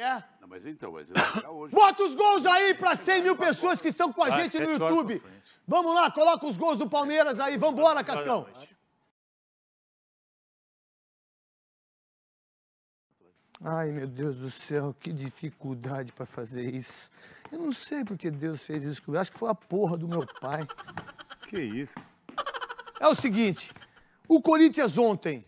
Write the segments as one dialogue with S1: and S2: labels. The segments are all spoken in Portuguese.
S1: É. Não, mas então, mas hoje. Bota os gols aí para 100 mil pessoas que estão com a gente no YouTube.
S2: Vamos lá, coloca os gols do Palmeiras aí. Vambora, Cascão. Ai, meu Deus do céu, que dificuldade para fazer isso. Eu não sei porque Deus fez isso comigo. Acho que foi a porra do meu pai. Que isso? É o seguinte, o Corinthians ontem,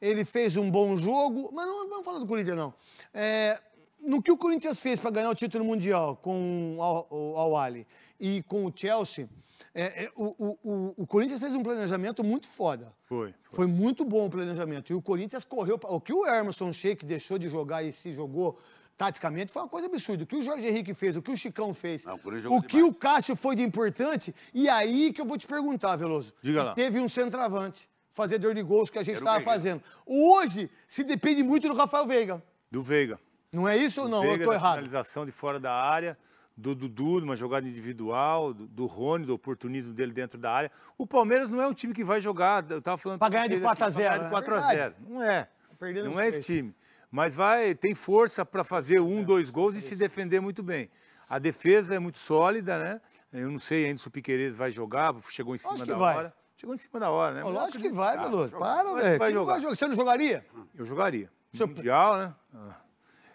S2: ele fez um bom jogo, mas não, não vamos falar do Corinthians, não. É, no que o Corinthians fez para ganhar o título mundial com o Al-Ali e com o Chelsea, é, é, o, o, o, Corinthians fez um planejamento muito foda. Foi, foi. Foi muito bom o planejamento. E o Corinthians correu. Pra, o que o Emerson Sheik deixou de jogar e se jogou taticamente foi uma coisa absurda. O que o Jorge Henrique fez, o que o Chicão fez, Não, o, o que o Cássio foi de importante. E aí que eu vou te perguntar, Veloso. Diga lá. Teve um centroavante fazedor de gols que a gente estava fazendo. Hoje se depende muito do Rafael Veiga. Do Veiga. Não é isso ou não? Eu estou errado.
S3: Finalização de fora da área do Dudu, numa jogada individual, do, do Rony, do oportunismo dele dentro da área. O Palmeiras não é um time que vai jogar, eu tava falando para ganhar de 4 a 0, 4 é a 0. Não é.
S2: Perdendo não é esse time.
S3: Mas vai, tem força para fazer um, é, dois gols é e se defender muito bem. A defesa é muito sólida, né? Eu não sei ainda se o Piqueires vai jogar, chegou em cima Acho da hora. Chegou em cima da hora, né? Mas é lógico que vai, Veloso. Para, velho. Vai jogar. Você
S2: não jogaria? Eu jogaria. Seu... Mundial, né? Ah.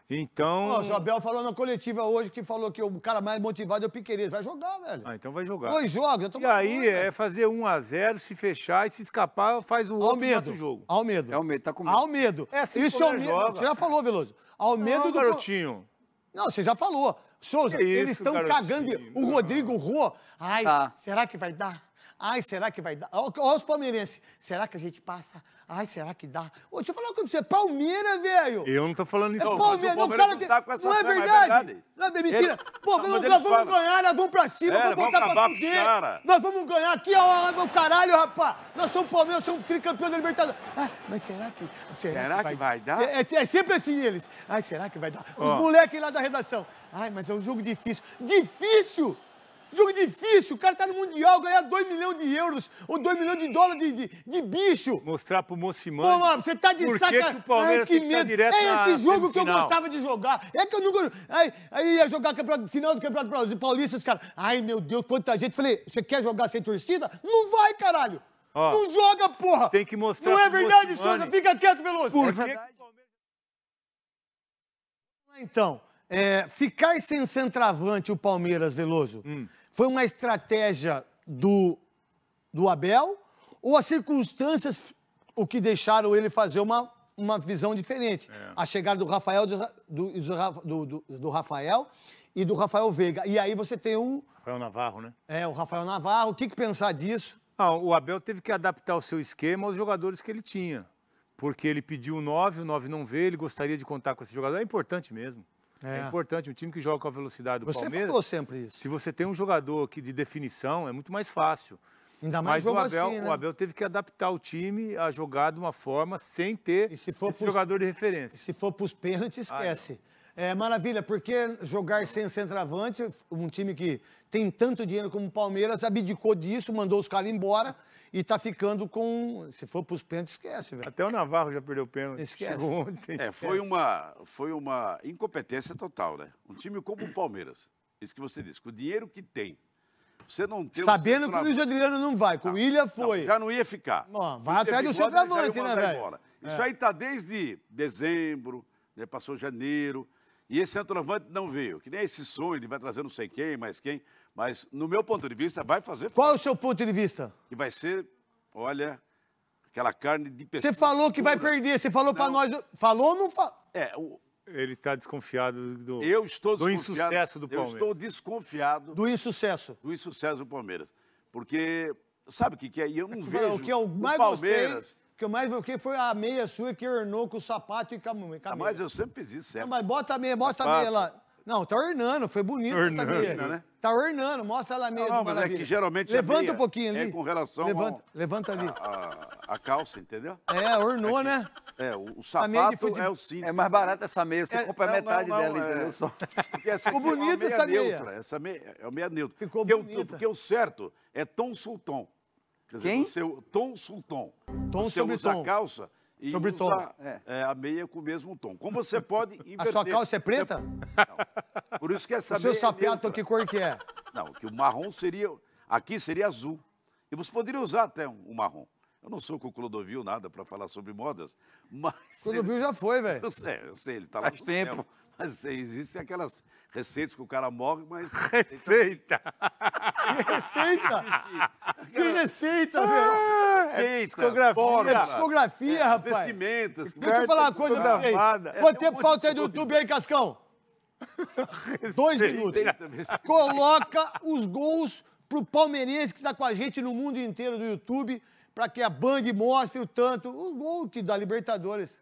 S2: Então. Nossa, o Abel falou na coletiva hoje que falou que o cara mais motivado é o Piqueires. Vai jogar, velho. Ah, então vai jogar. Dois
S3: jogos, eu tô E aí é fazer um a zero se fechar e se escapar, faz o ao outro medo. jogo.
S2: Ao medo. É o medo, tá com medo. Ao medo. É assim Isso é o medo. Você já falou, Veloso. Ao Não, medo do. garotinho. Não, você já falou. Souza, é isso, eles estão cagando. O Rodrigo Rô. Ai, tá. será que vai dar? Ai, será que vai dar? Olha os palmeirenses. Será que a gente passa? Ai, será que dá? Ô, deixa eu falar uma coisa pra você. Palmeiras, velho. Eu não tô falando isso. É Palmeiras, não, cara, não, tá com essa não é, é verdade. verdade. Não é mentira. Ele... Pô, não, nós, vamos ganhar, nós vamos pra cima, é, vamos voltar pra fuder. Nós vamos ganhar. Aqui ó, o meu caralho, rapaz. Nós somos Palmeiras, somos tricampeão da Libertadores. Ah, mas será que... Será, será que, vai... que, vai... dar? É, é, é, sempre assim eles. Ai, será que vai dar? Os oh. moleques lá da redação. Ai, mas é um jogo difícil. Difícil? Jogo difícil, o cara tá no Mundial, ganhar 2 milhões de euros ou 2 milhões de dólares de, de, de bicho. Mostrar pro Mocimani. Pô, mano, você tá de sacanagem. Que, que medo. Tá é esse jogo que eu gostava de jogar. É que eu nunca. Aí, aí ia jogar campeonato, final do Campeonato Paulista, os caras. Ai, meu Deus, quanta gente. Falei, você quer jogar sem torcida? Não vai, caralho. Ó, não joga, porra. Tem que mostrar. Não é verdade, Souza? Fica quieto, Veloso. Por é Então, é, ficar sem centroavante o Palmeiras, Veloso. Hum foi uma estratégia do, do Abel ou as circunstâncias o que deixaram ele fazer uma, uma visão diferente? É. A chegada do Rafael, do, do, do, do, Rafael e do Rafael Veiga. E aí você tem o
S3: Rafael Navarro, né?
S2: É, o Rafael Navarro. O que, que pensar disso? Ah, o Abel teve que adaptar o seu esquema aos jogadores
S3: que ele tinha. Porque ele pediu o 9, o 9 não vê, ele gostaria de contar com esse jogador. É importante mesmo. É. é. importante, um time que joga com a velocidade do você Palmeiras. Você falou sempre isso. Se você tem um jogador aqui de definição, é muito mais fácil. Ainda mais Mas o Abel, assim, né? o Abel teve que adaptar o time a
S2: jogar de uma forma sem ter esse pros... jogador de referência. E se for para os pênaltis, ah, esquece. Ah, é, maravilha, porque jogar sem centroavante, um time que tem tanto dinheiro como o Palmeiras, abdicou disso, mandou os caras embora e tá ficando com. Se for para os pênaltis, esquece, velho. Até o Navarro já perdeu o pênalti. Esquece. Ontem. É, foi uma,
S1: foi uma incompetência total, né? Um time como o Palmeiras. Isso que você disse, com o dinheiro que tem, você não tem Sabendo que o Luiz
S2: Adriano não vai, com o William foi. Não, já
S1: não ia ficar. vai atrás do centroavante, né, velho? Isso é. aí tá desde dezembro, né, passou janeiro, e esse centroavante não veio. Que nem esse sonho de vai trazer não sei quem, mais quem. Mas, no meu ponto de vista, vai fazer. Qual
S2: o seu ponto de vista?
S1: Que vai ser, olha, aquela carne de pescoço. Você falou que vai perder,
S2: você falou para nós. Falou ou não falou?
S1: É, o... Ele está
S3: desconfiado do,
S1: eu estou do desconfiado, insucesso do Palmeiras. Eu estou desconfiado. Do insucesso. Do insucesso do Palmeiras. Porque, sabe o que, que é? E eu não é vejo. o que eu mais o Palmeiras. Gostei
S2: que eu mais porque foi a meia sua que ornou com o sapato e camisa. Ah, mas eu sempre fiz isso, certo? Não, mas bota a meia, é mostra a meia lá. Não, tá ornando, foi bonito ornando, essa meia. Né? Tá ornando, mostra ela a meia não, mas maravilha. é que geralmente Levanta um pouquinho é ali. É com relação levanta, ao, levanta ali. A,
S1: a, a, calça, entendeu? É, ornou, é que, né? É, o, o sapato futebol... é o cinto. É mais barata essa meia, você é, compra não, metade dela, entendeu? É. Só. Assim, Ficou bonita essa meia. Neutra, essa meia é o meia neutra. Ficou porque bonita. porque o certo é tom sultão. Quer dizer, Quem? É tom sul tom. Tom você sobre usa tom. a calça e sobre usa tom. É. é. é a meia com o mesmo tom. Como você pode inverter. A sua calça é preta? Não. Por isso que essa o meia. O seu sapato, é que cor que é? Não, que o marrom seria. Aqui seria azul. E você poderia usar até um, um marrom. Eu não sou com o Clodovil nada para falar sobre modas, mas. Clodovil ele... já foi, velho. Eu sei, eu sei, ele está lá Faz tempo. Céu. Mas existem aquelas receitas que o cara morre, mas. Tá- Receita! Que receita!
S2: que receita, velho! É, é receita, discografia é discografia é psicografia, rapaz. Especimentas.
S1: Deixa eu falar uma coisa pra vocês. Quanto tempo falta
S2: aí do YouTube aí, Cascão? Dois minutos. Coloca os gols pro palmeirense que está com a gente no mundo inteiro do YouTube, para que a Band mostre o tanto, o gol que da Libertadores.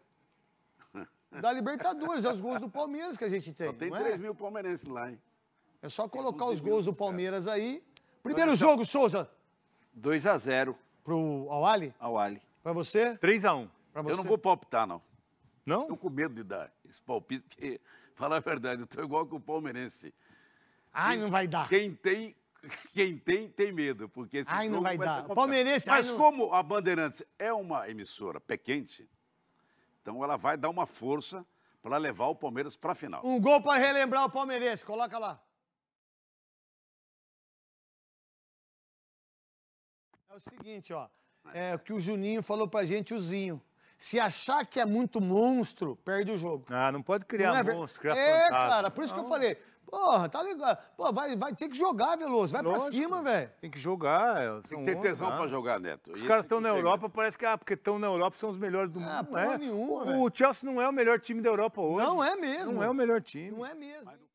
S2: Da Libertadores, é os gols do Palmeiras que a gente tem. Só tem 3 é? mil palmeirenses lá, hein? É só colocar os gols do Palmeiras aí
S1: Primeiro Dois jogo, Souza. 2 a 0 Pro Awali? Awali. Pra você? 3 a 1 pra você? Eu não vou palpitar, não. Não? Tô com medo de dar esse palpite, porque, falar a verdade, eu tô igual com o palmeirense. Ai, quem, não vai dar. Quem tem, quem tem, tem medo, porque esse Ai, não vai dar. Palmeirense... Mas ai, como não... a Bandeirantes é uma emissora pé quente, então ela vai dar uma força para levar o Palmeiras para a final.
S2: Um gol para relembrar o palmeirense, coloca lá. o seguinte, ó. É o que o Juninho falou pra gente, o Zinho. Se achar que é muito monstro, perde o jogo. Ah, não pode criar não é monstro, criar É, fantasma. cara, por isso que eu falei. Porra, tá ligado. Pô, vai, vai ter que jogar, Veloso. Vai pra cima, velho.
S3: Tem que jogar. É, tem que ter tesão pra jogar, Neto. Os caras estão na Europa,
S2: parece que, ah, porque estão na
S3: Europa, são os melhores do ah, mundo. Ah, Não porra é. nenhuma, O- o, Chelsea não é o melhor time da Europa hoje. Não é mesmo. Não é o melhor time. Não
S2: é mesmo.